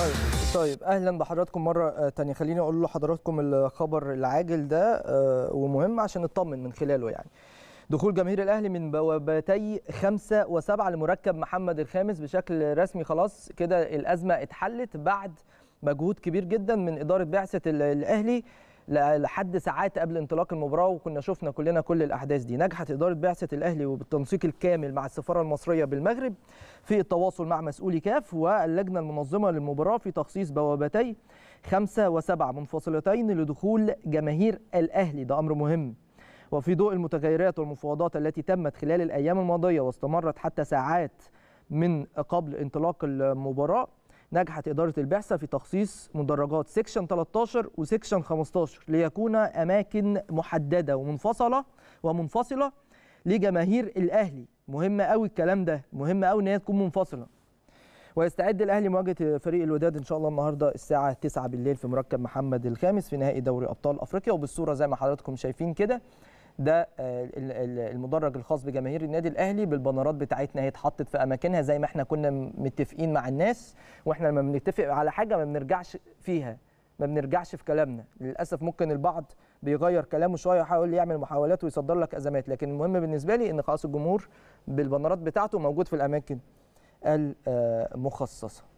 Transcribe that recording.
طيب طيب اهلا بحضراتكم مره آه، تانية خليني اقول لحضراتكم الخبر العاجل ده آه، ومهم عشان نطمن من خلاله يعني دخول جماهير الاهلي من بوابتي خمسة وسبعة لمركب محمد الخامس بشكل رسمي خلاص كده الازمه اتحلت بعد مجهود كبير جدا من اداره بعثه الاهلي لحد ساعات قبل انطلاق المباراه وكنا شفنا كلنا كل الاحداث دي نجحت اداره بعثه الاهلي وبالتنسيق الكامل مع السفاره المصريه بالمغرب في التواصل مع مسؤولي كاف واللجنه المنظمه للمباراه في تخصيص بوابتي خمسه وسبعه منفصلتين لدخول جماهير الاهلي ده امر مهم وفي ضوء المتغيرات والمفاوضات التي تمت خلال الايام الماضيه واستمرت حتى ساعات من قبل انطلاق المباراه نجحت إدارة البعثة في تخصيص مدرجات سيكشن 13 وسيكشن 15 ليكون أماكن محددة ومنفصلة ومنفصلة لجماهير الأهلي مهم قوي الكلام ده مهم قوي إن هي تكون منفصلة ويستعد الأهلي مواجهة فريق الوداد إن شاء الله النهاردة الساعة 9 بالليل في مركب محمد الخامس في نهائي دوري أبطال أفريقيا وبالصورة زي ما حضراتكم شايفين كده ده آه، المدرج الخاص بجماهير النادي الاهلي بالبنرات بتاعتنا هي اتحطت في اماكنها زي ما احنا كنا متفقين مع الناس واحنا لما بنتفق على حاجه ما بنرجعش فيها ما بنرجعش في كلامنا للاسف ممكن البعض بيغير كلامه شويه ويحاول يعمل محاولات ويصدر لك ازمات لكن المهم بالنسبه لي ان خلاص الجمهور بالبنرات بتاعته موجود في الاماكن المخصصه آه،